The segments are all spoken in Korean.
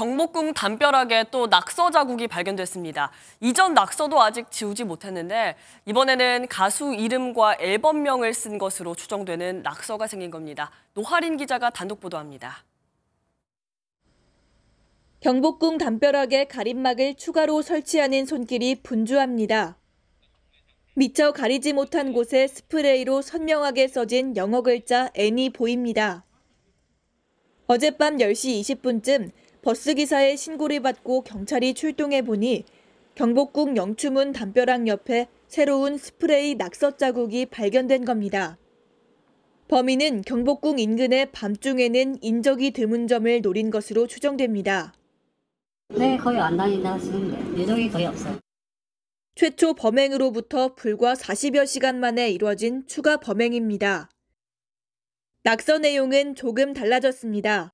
경복궁 담벼락에 또 낙서 자국이 발견됐습니다. 이전 낙서도 아직 지우지 못했는데 이번에는 가수 이름과 앨범명을 쓴 것으로 추정되는 낙서가 생긴 겁니다. 노하린 기자가 단독 보도합니다. 경복궁 담벼락에 가림막을 추가로 설치하는 손길이 분주합니다. 미처 가리지 못한 곳에 스프레이로 선명하게 써진 영어 글자 N이 보입니다. 어젯밤 10시 20분쯤 버스기사의 신고를 받고 경찰이 출동해 보니 경복궁 영추문 담벼락 옆에 새로운 스프레이 낙서 자국이 발견된 겁니다. 범인은 경복궁 인근의 밤중에는 인적이 드문 점을 노린 것으로 추정됩니다. 네, 거의 안 다닌다 하는데 유적이 거의 없어요. 최초 범행으로부터 불과 40여 시간 만에 이뤄진 추가 범행입니다. 낙서 내용은 조금 달라졌습니다.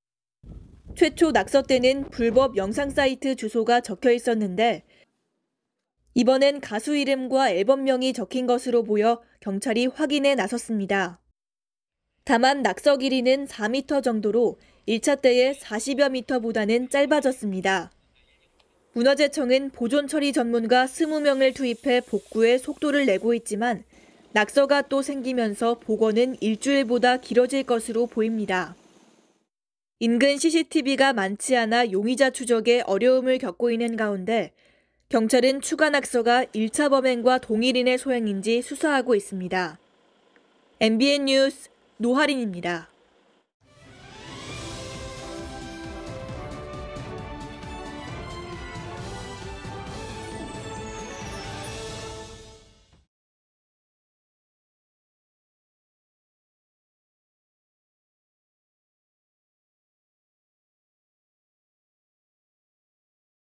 최초 낙서 때는 불법 영상 사이트 주소가 적혀 있었는데 이번엔 가수 이름과 앨범명이 적힌 것으로 보여 경찰이 확인에 나섰습니다. 다만 낙서 길이는 4m 정도로 1차 때의 40여 미터보다는 짧아졌습니다. 문화재청은 보존 처리 전문가 20명을 투입해 복구에 속도를 내고 있지만 낙서가 또 생기면서 복원은 일주일보다 길어질 것으로 보입니다. 인근 CCTV가 많지 않아 용의자 추적에 어려움을 겪고 있는 가운데 경찰은 추가 낙서가 1차 범행과 동일인의 소행인지 수사하고 있습니다. MBN 뉴스 노하린입니다.